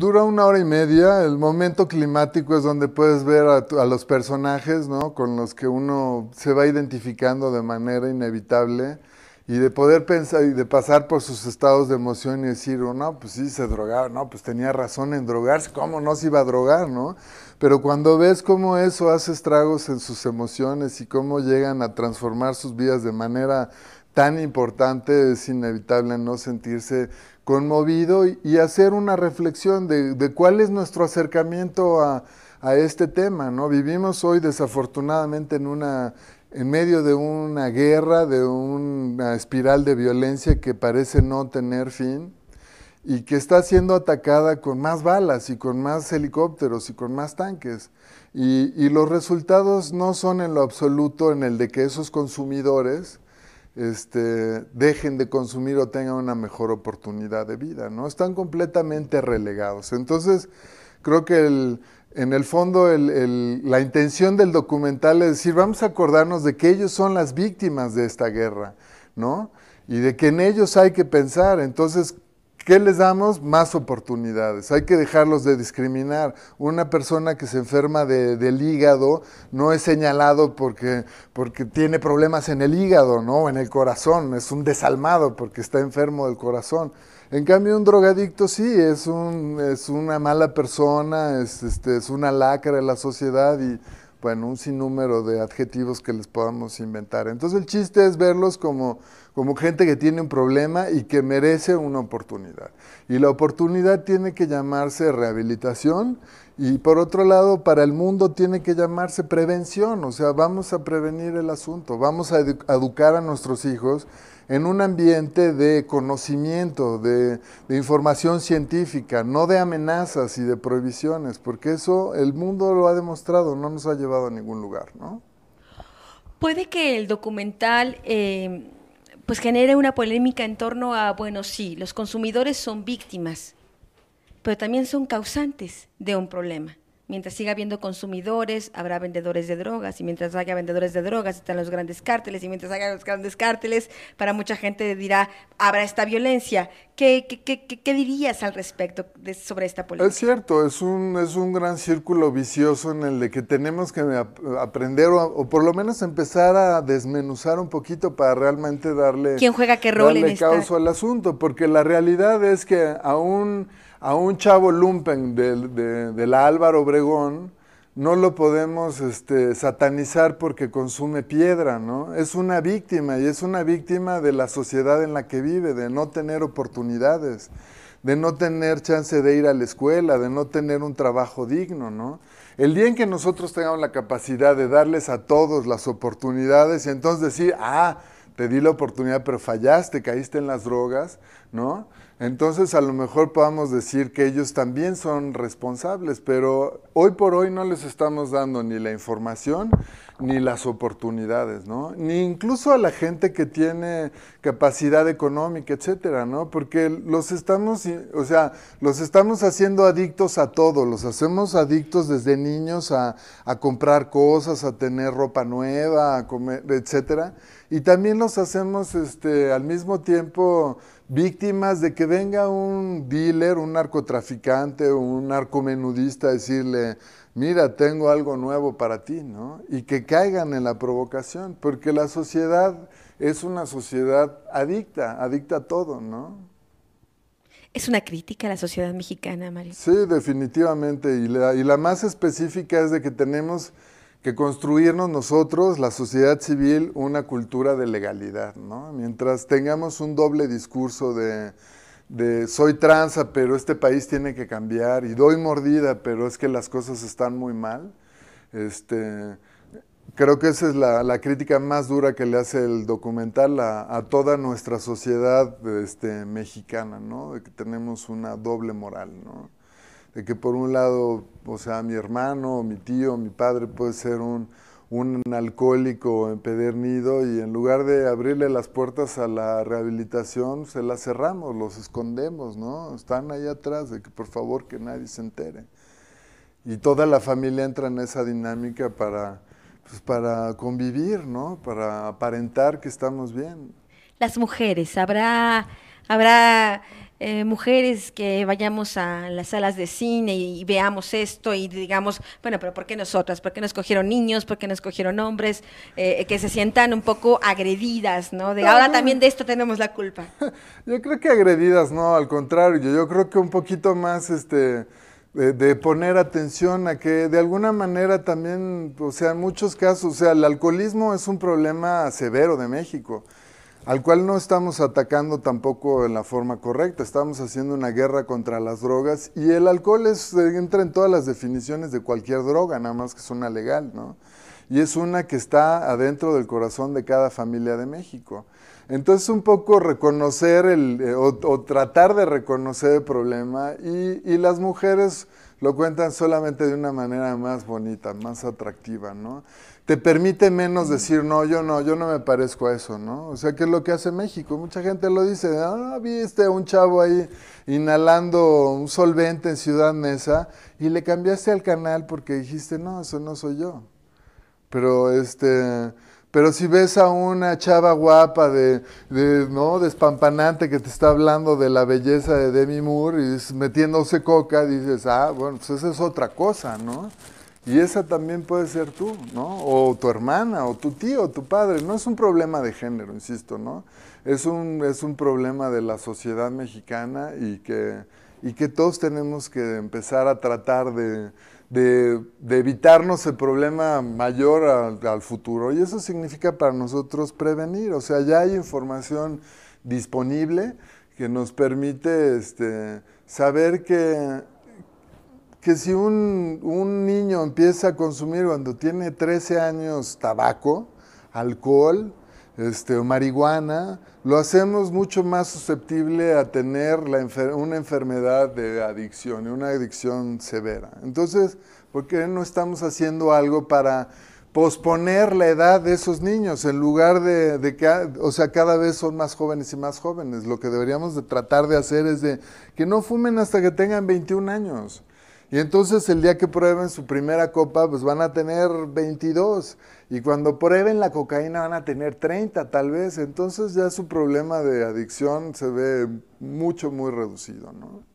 Dura una hora y media. El momento climático es donde puedes ver a, los personajes, ¿no? Con los que uno se va identificando de manera inevitable y de poder pensar y de pasar por sus estados de emoción y decir, oh, no, pues sí se drogaba, no, pues tenía razón en drogarse, ¿cómo no se iba a drogar, no? Pero cuando ves cómo eso hace estragos en sus emociones y cómo llegan a transformar sus vidas de manera tan importante, es inevitable no sentirse conmovido y, hacer una reflexión de, cuál es nuestro acercamiento a, este tema. ¿no? Vivimos hoy desafortunadamente en una en medio de una guerra, de una espiral de violencia que parece no tener fin y que está siendo atacada con más balas y con más helicópteros y con más tanques. Y, y los resultados no son en lo absoluto en el de que esos consumidores este, dejen de consumir o tengan una mejor oportunidad de vida, ¿no? Están completamente relegados. Entonces, creo que el, en el fondo la intención del documental es decir, vamos a acordarnos de que ellos son las víctimas de esta guerra, ¿no? Y de que en ellos hay que pensar. Entonces, ¿Qué les damos? Más oportunidades. Hay que dejarlos de discriminar. Una persona que se enferma del hígado no es señalado porque, porque tiene problemas en el hígado, ¿no? En el corazón. Es un desalmado porque está enfermo del corazón. En cambio, un drogadicto sí, es, un, es una mala persona, es, este, es una lacra de la sociedad y bueno, un sinnúmero de adjetivos que les podamos inventar. Entonces el chiste es verlos como, como gente que tiene un problema y que merece una oportunidad. Y la oportunidad tiene que llamarse rehabilitación y por otro lado, para el mundo tiene que llamarse prevención, o sea, vamos a prevenir el asunto, vamos a, educar a nuestros hijos en un ambiente de conocimiento, de, información científica, no de amenazas y de prohibiciones, porque eso el mundo lo ha demostrado, no nos ha llevado a ningún lugar, ¿no? Puede que el documental... Eh, pues genere una polémica en torno a, bueno, sí, los consumidores son víctimas, pero también son causantes de un problema. Mientras siga habiendo consumidores, habrá vendedores de drogas, y mientras haya vendedores de drogas, están los grandes cárteles, y mientras haya los grandes cárteles, para mucha gente dirá, habrá esta violencia. ¿Qué, qué, qué, qué dirías al respecto sobre esta política? Es cierto, es un, es un gran círculo vicioso en el que tenemos que aprender, o, por lo menos empezar a desmenuzar un poquito para realmente darle... ¿Quién juega qué rol en esta... al asunto, porque la realidad es que aún a un chavo lumpen del, de, la Álvaro Obregón no lo podemos este, satanizar porque consume piedra, ¿no? Es una víctima y es una víctima de la sociedad en la que vive, de no tener oportunidades, de no tener chance de ir a la escuela, de no tener un trabajo digno, ¿no? El día en que nosotros tengamos la capacidad de darles a todos las oportunidades y entonces decir, ah, te di la oportunidad pero fallaste, caíste en las drogas, ¿no? Entonces a lo mejor podamos decir que ellos también son responsables, pero hoy por hoy no les estamos dando ni la información ni las oportunidades, ¿no? Ni incluso a la gente que tiene capacidad económica, etcétera, ¿no? Porque los estamos, o sea, los estamos haciendo adictos a todo, los hacemos adictos desde niños a, comprar cosas, a tener ropa nueva, a comer, etcétera, y también los hacemos este, al mismo tiempo víctimas de que venga un dealer, un narcotraficante, un narcomenudista a decirle, mira, tengo algo nuevo para ti, ¿no? Y que caigan en la provocación, porque la sociedad es una sociedad adicta, adicta a todo, ¿no? Es una crítica a la sociedad mexicana, Mario. Sí, definitivamente, y y la más específica es de que tenemos que construirnos nosotros, la sociedad civil, una cultura de legalidad, ¿no? Mientras tengamos un doble discurso de, soy transa, pero este país tiene que cambiar, y doy mordida, pero es que las cosas están muy mal, este, creo que esa es la, crítica más dura que le hace el documental a, toda nuestra sociedad este, mexicana, ¿no? De que tenemos una doble moral, ¿no? de que por un lado, o sea, mi hermano, mi tío, mi padre puede ser un, alcohólico empedernido y en lugar de abrirle las puertas a la rehabilitación, se las cerramos, los escondemos, ¿no? Están ahí atrás de que por favor que nadie se entere. Y toda la familia entra en esa dinámica para, pues, para convivir, ¿no? Para aparentar que estamos bien. Las mujeres, ¿habrá, habrá eh, mujeres que vayamos a las salas de cine y, veamos esto y digamos, bueno, pero ¿por qué nosotras? ¿Por qué nos escogieron niños? ¿Por qué nos cogieron hombres? Eh, eh, que se sientan un poco agredidas, ¿no? De ahora también de esto tenemos la culpa. Yo creo que agredidas, no, al contrario, yo, creo que un poquito más este de, de, poner atención a que de alguna manera también, o sea, en muchos casos, o sea, el alcoholismo es un problema severo de México al cual no estamos atacando tampoco en la forma correcta, estamos haciendo una guerra contra las drogas y el alcohol eh, entra en todas las definiciones de cualquier droga, nada más que es una legal, ¿no? Y es una que está adentro del corazón de cada familia de México. Entonces un poco reconocer el, eh, o, tratar de reconocer el problema y las mujeres lo cuentan solamente de una manera más bonita, más atractiva, ¿no? Te permite menos mm. decir, no, yo no, yo no me parezco a eso, ¿no? O sea, ¿qué es lo que hace México? Mucha gente lo dice, ah, viste a un chavo ahí inhalando un solvente en Ciudad Mesa y le cambiaste al canal porque dijiste, no, eso no soy yo. Pero este pero si ves a una chava guapa de, de, ¿no? despampanante que te está hablando de la belleza de Demi Moore y es metiéndose coca, dices, ah, bueno, pues esa es otra cosa, ¿no? Y esa también puede ser tú, ¿no? O tu hermana, o tu tío, o tu padre. No es un problema de género, insisto, ¿no? Es un, es un problema de la sociedad mexicana y que, y que todos tenemos que empezar a tratar de, de, evitarnos el problema mayor al, futuro. Y eso significa para nosotros prevenir, o sea, ya hay información disponible que nos permite este, saber que, que si un, un, niño empieza a consumir cuando tiene 13 años tabaco, alcohol, este, marihuana, lo hacemos mucho más susceptible a tener una enfermedad de adicción, una adicción severa. Entonces, ¿por qué no estamos haciendo algo para posponer la edad de esos niños en lugar de, que, ah, o sea, cada vez son más jóvenes y más jóvenes. Lo que deberíamos de tratar de hacer es de que no fumen hasta que tengan 21 años. Y entonces el día que prueben su primera copa, pues van a tener 22. Y cuando prueben la cocaína van a tener 30 tal vez. Entonces ya su problema de adicción se ve mucho, muy reducido, ¿no?